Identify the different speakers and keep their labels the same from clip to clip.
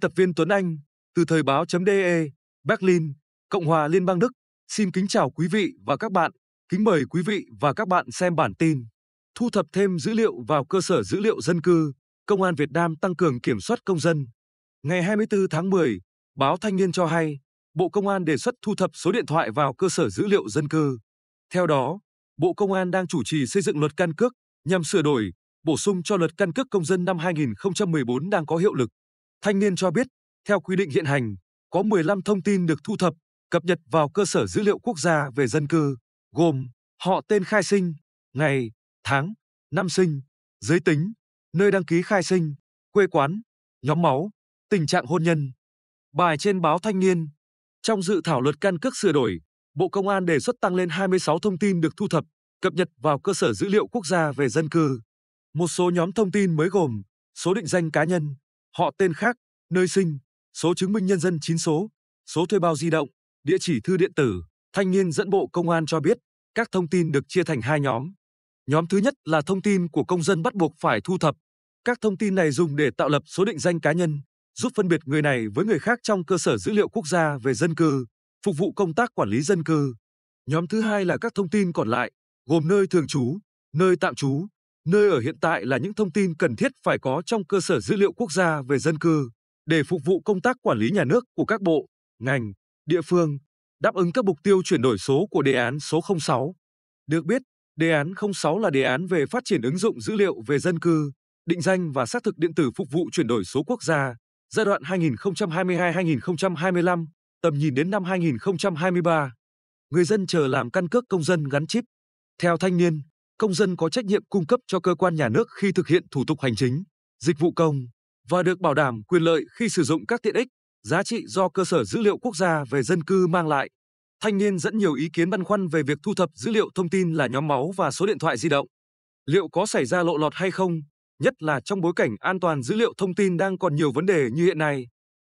Speaker 1: Tập viên Tuấn Anh, từ thời báo.de, Berlin, Cộng hòa Liên bang Đức, xin kính chào quý vị và các bạn, kính mời quý vị và các bạn xem bản tin. Thu thập thêm dữ liệu vào cơ sở dữ liệu dân cư, Công an Việt Nam tăng cường kiểm soát công dân. Ngày 24 tháng 10, báo Thanh niên cho hay, Bộ Công an đề xuất thu thập số điện thoại vào cơ sở dữ liệu dân cư. Theo đó, Bộ Công an đang chủ trì xây dựng luật căn cước nhằm sửa đổi, bổ sung cho luật căn cước công dân năm 2014 đang có hiệu lực. Thanh niên cho biết, theo quy định hiện hành, có 15 thông tin được thu thập, cập nhật vào cơ sở dữ liệu quốc gia về dân cư, gồm họ tên khai sinh, ngày, tháng, năm sinh, giới tính, nơi đăng ký khai sinh, quê quán, nhóm máu, tình trạng hôn nhân. Bài trên báo Thanh niên, trong dự thảo luật căn cước sửa đổi, Bộ Công an đề xuất tăng lên 26 thông tin được thu thập, cập nhật vào cơ sở dữ liệu quốc gia về dân cư. Một số nhóm thông tin mới gồm số định danh cá nhân, họ tên khác, nơi sinh, số chứng minh nhân dân chín số, số thuê bao di động, địa chỉ thư điện tử. Thanh niên dẫn bộ công an cho biết, các thông tin được chia thành hai nhóm. Nhóm thứ nhất là thông tin của công dân bắt buộc phải thu thập. Các thông tin này dùng để tạo lập số định danh cá nhân, giúp phân biệt người này với người khác trong cơ sở dữ liệu quốc gia về dân cư, phục vụ công tác quản lý dân cư. Nhóm thứ hai là các thông tin còn lại, gồm nơi thường trú, nơi tạm trú, Nơi ở hiện tại là những thông tin cần thiết phải có trong cơ sở dữ liệu quốc gia về dân cư để phục vụ công tác quản lý nhà nước của các bộ, ngành, địa phương, đáp ứng các mục tiêu chuyển đổi số của đề án số 06. Được biết, đề án 06 là đề án về phát triển ứng dụng dữ liệu về dân cư, định danh và xác thực điện tử phục vụ chuyển đổi số quốc gia giai đoạn 2022-2025, tầm nhìn đến năm 2023. Người dân chờ làm căn cước công dân gắn chip. Theo thanh niên, công dân có trách nhiệm cung cấp cho cơ quan nhà nước khi thực hiện thủ tục hành chính, dịch vụ công và được bảo đảm quyền lợi khi sử dụng các tiện ích, giá trị do cơ sở dữ liệu quốc gia về dân cư mang lại. Thanh niên dẫn nhiều ý kiến băn khoăn về việc thu thập dữ liệu thông tin là nhóm máu và số điện thoại di động. Liệu có xảy ra lộ lọt hay không, nhất là trong bối cảnh an toàn dữ liệu thông tin đang còn nhiều vấn đề như hiện nay.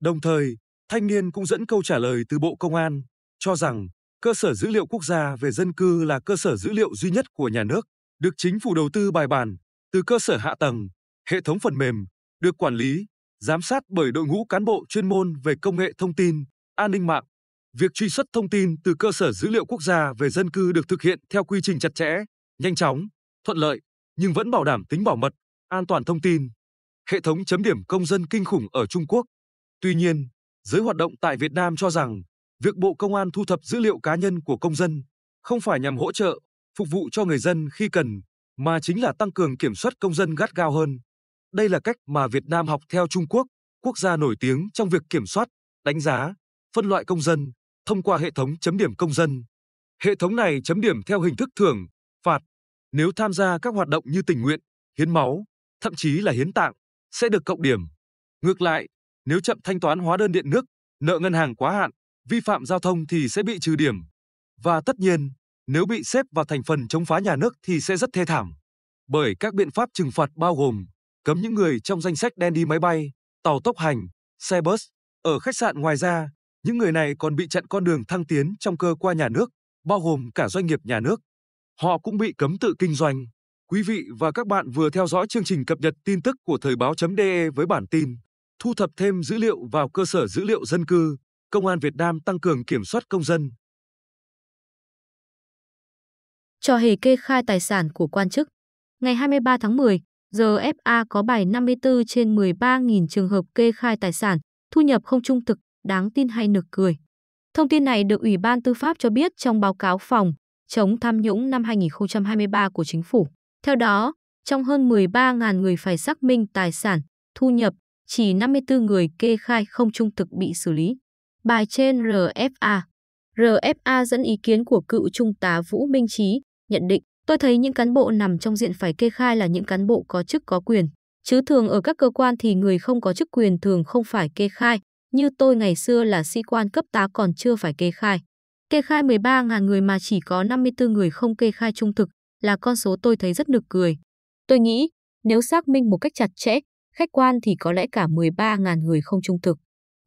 Speaker 1: Đồng thời, thanh niên cũng dẫn câu trả lời từ Bộ Công an cho rằng cơ sở dữ liệu quốc gia về dân cư là cơ sở dữ liệu duy nhất của nhà nước được chính phủ đầu tư bài bản, từ cơ sở hạ tầng, hệ thống phần mềm, được quản lý, giám sát bởi đội ngũ cán bộ chuyên môn về công nghệ thông tin, an ninh mạng. Việc truy xuất thông tin từ cơ sở dữ liệu quốc gia về dân cư được thực hiện theo quy trình chặt chẽ, nhanh chóng, thuận lợi, nhưng vẫn bảo đảm tính bảo mật, an toàn thông tin. Hệ thống chấm điểm công dân kinh khủng ở Trung Quốc. Tuy nhiên, giới hoạt động tại Việt Nam cho rằng, việc Bộ Công an thu thập dữ liệu cá nhân của công dân không phải nhằm hỗ trợ phục vụ cho người dân khi cần, mà chính là tăng cường kiểm soát công dân gắt gao hơn. Đây là cách mà Việt Nam học theo Trung Quốc, quốc gia nổi tiếng trong việc kiểm soát, đánh giá, phân loại công dân thông qua hệ thống chấm điểm công dân. Hệ thống này chấm điểm theo hình thức thưởng, phạt. Nếu tham gia các hoạt động như tình nguyện, hiến máu, thậm chí là hiến tạng, sẽ được cộng điểm. Ngược lại, nếu chậm thanh toán hóa đơn điện nước, nợ ngân hàng quá hạn, vi phạm giao thông thì sẽ bị trừ điểm. Và tất nhiên, nếu bị xếp vào thành phần chống phá nhà nước thì sẽ rất thê thảm. Bởi các biện pháp trừng phạt bao gồm cấm những người trong danh sách đen đi máy bay, tàu tốc hành, xe bus, ở khách sạn ngoài ra, những người này còn bị chặn con đường thăng tiến trong cơ quan nhà nước, bao gồm cả doanh nghiệp nhà nước. Họ cũng bị cấm tự kinh doanh. Quý vị và các bạn vừa theo dõi chương trình cập nhật tin tức của Thời báo.de với bản tin thu thập thêm dữ liệu vào cơ sở dữ liệu dân cư, Công an Việt Nam tăng cường kiểm soát công dân,
Speaker 2: cho hề kê khai tài sản của quan chức. Ngày 23 tháng 10, GFA có bài 54 trên 13.000 trường hợp kê khai tài sản, thu nhập không trung thực, đáng tin hay nực cười. Thông tin này được Ủy ban Tư pháp cho biết trong báo cáo phòng chống tham nhũng năm 2023 của chính phủ. Theo đó, trong hơn 13.000 người phải xác minh tài sản, thu nhập, chỉ 54 người kê khai không trung thực bị xử lý. Bài trên RFA RFA dẫn ý kiến của cựu trung tá Vũ Minh Trí, nhận định, tôi thấy những cán bộ nằm trong diện phải kê khai là những cán bộ có chức có quyền. Chứ thường ở các cơ quan thì người không có chức quyền thường không phải kê khai, như tôi ngày xưa là sĩ quan cấp tá còn chưa phải kê khai. Kê khai 13.000 người mà chỉ có 54 người không kê khai trung thực là con số tôi thấy rất nực cười. Tôi nghĩ, nếu xác minh một cách chặt chẽ, khách quan thì có lẽ cả 13.000 người không trung thực.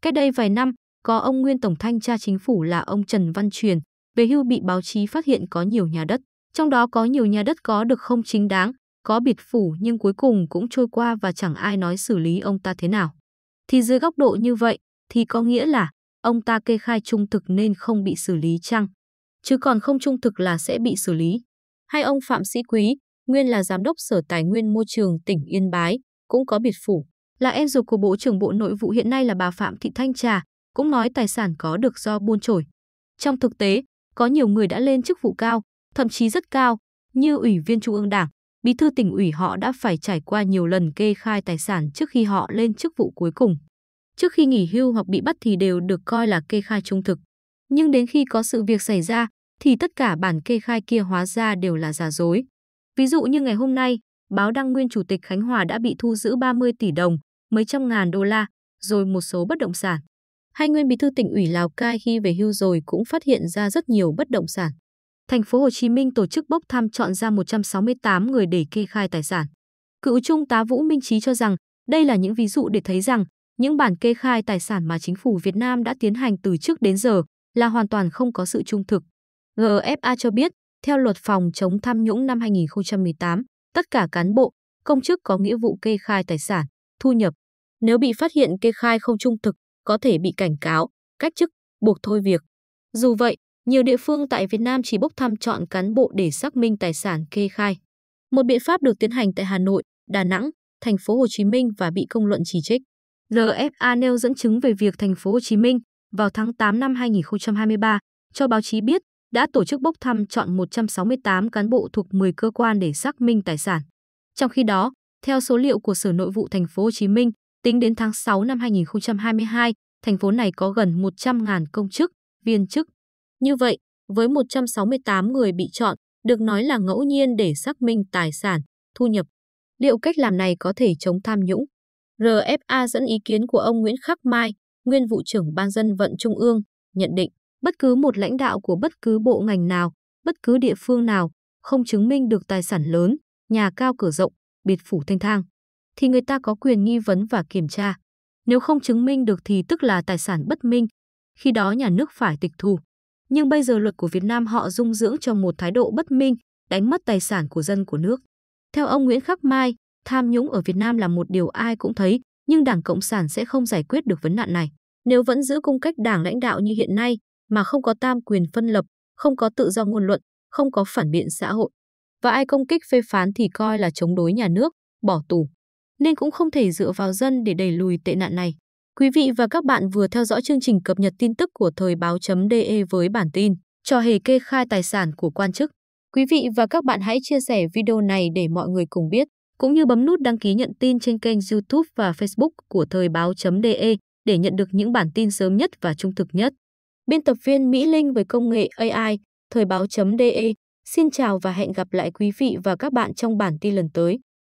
Speaker 2: Cách đây vài năm, có ông nguyên tổng thanh tra chính phủ là ông Trần Văn Truyền, về hưu bị báo chí phát hiện có nhiều nhà đất trong đó có nhiều nhà đất có được không chính đáng, có biệt phủ nhưng cuối cùng cũng trôi qua và chẳng ai nói xử lý ông ta thế nào. Thì dưới góc độ như vậy thì có nghĩa là ông ta kê khai trung thực nên không bị xử lý chăng? Chứ còn không trung thực là sẽ bị xử lý. Hay ông Phạm Sĩ Quý, nguyên là giám đốc Sở Tài nguyên Môi trường tỉnh Yên Bái, cũng có biệt phủ, là em ruột của Bộ trưởng Bộ Nội vụ hiện nay là bà Phạm Thị Thanh Trà, cũng nói tài sản có được do buôn trổi. Trong thực tế, có nhiều người đã lên chức vụ cao, thậm chí rất cao, như Ủy viên Trung ương Đảng, Bí thư tỉnh ủy họ đã phải trải qua nhiều lần kê khai tài sản trước khi họ lên chức vụ cuối cùng. Trước khi nghỉ hưu hoặc bị bắt thì đều được coi là kê khai trung thực. Nhưng đến khi có sự việc xảy ra, thì tất cả bản kê khai kia hóa ra đều là giả dối. Ví dụ như ngày hôm nay, báo đăng nguyên chủ tịch Khánh Hòa đã bị thu giữ 30 tỷ đồng, mấy trăm ngàn đô la, rồi một số bất động sản. Hay nguyên bí thư tỉnh ủy Lào Cai khi về hưu rồi cũng phát hiện ra rất nhiều bất động sản. Thành phố Hồ Chí Minh tổ chức bốc thăm chọn ra 168 người để kê khai tài sản. Cựu Trung tá Vũ Minh Trí cho rằng, đây là những ví dụ để thấy rằng, những bản kê khai tài sản mà chính phủ Việt Nam đã tiến hành từ trước đến giờ là hoàn toàn không có sự trung thực. GFA cho biết, theo luật phòng chống tham nhũng năm 2018, tất cả cán bộ, công chức có nghĩa vụ kê khai tài sản, thu nhập. Nếu bị phát hiện kê khai không trung thực, có thể bị cảnh cáo, cách chức, buộc thôi việc. Dù vậy, nhiều địa phương tại Việt Nam chỉ bốc thăm chọn cán bộ để xác minh tài sản kê khai. Một biện pháp được tiến hành tại Hà Nội, Đà Nẵng, thành phố Hồ Chí Minh và bị công luận chỉ trích. RFA nêu dẫn chứng về việc thành phố Hồ Chí Minh vào tháng 8 năm 2023 cho báo chí biết đã tổ chức bốc thăm chọn 168 cán bộ thuộc 10 cơ quan để xác minh tài sản. Trong khi đó, theo số liệu của Sở Nội vụ thành phố Hồ Chí Minh, tính đến tháng 6 năm 2022, thành phố này có gần 100.000 công chức, viên chức như vậy, với 168 người bị chọn, được nói là ngẫu nhiên để xác minh tài sản, thu nhập. Liệu cách làm này có thể chống tham nhũng? RFA dẫn ý kiến của ông Nguyễn Khắc Mai, nguyên vụ trưởng Ban dân vận Trung ương, nhận định bất cứ một lãnh đạo của bất cứ bộ ngành nào, bất cứ địa phương nào không chứng minh được tài sản lớn, nhà cao cửa rộng, biệt phủ thanh thang, thì người ta có quyền nghi vấn và kiểm tra. Nếu không chứng minh được thì tức là tài sản bất minh, khi đó nhà nước phải tịch thu nhưng bây giờ luật của Việt Nam họ dung dưỡng cho một thái độ bất minh, đánh mất tài sản của dân của nước. Theo ông Nguyễn Khắc Mai, tham nhũng ở Việt Nam là một điều ai cũng thấy, nhưng Đảng Cộng sản sẽ không giải quyết được vấn nạn này. Nếu vẫn giữ cung cách đảng lãnh đạo như hiện nay mà không có tam quyền phân lập, không có tự do ngôn luận, không có phản biện xã hội và ai công kích phê phán thì coi là chống đối nhà nước, bỏ tù. Nên cũng không thể dựa vào dân để đẩy lùi tệ nạn này. Quý vị và các bạn vừa theo dõi chương trình cập nhật tin tức của Thời báo.de với bản tin Trò hề kê khai tài sản của quan chức. Quý vị và các bạn hãy chia sẻ video này để mọi người cùng biết, cũng như bấm nút đăng ký nhận tin trên kênh YouTube và Facebook của Thời báo.de để nhận được những bản tin sớm nhất và trung thực nhất. Biên tập viên Mỹ Linh với công nghệ AI, Thời báo.de. Xin chào và hẹn gặp lại quý vị và các bạn trong bản tin lần tới.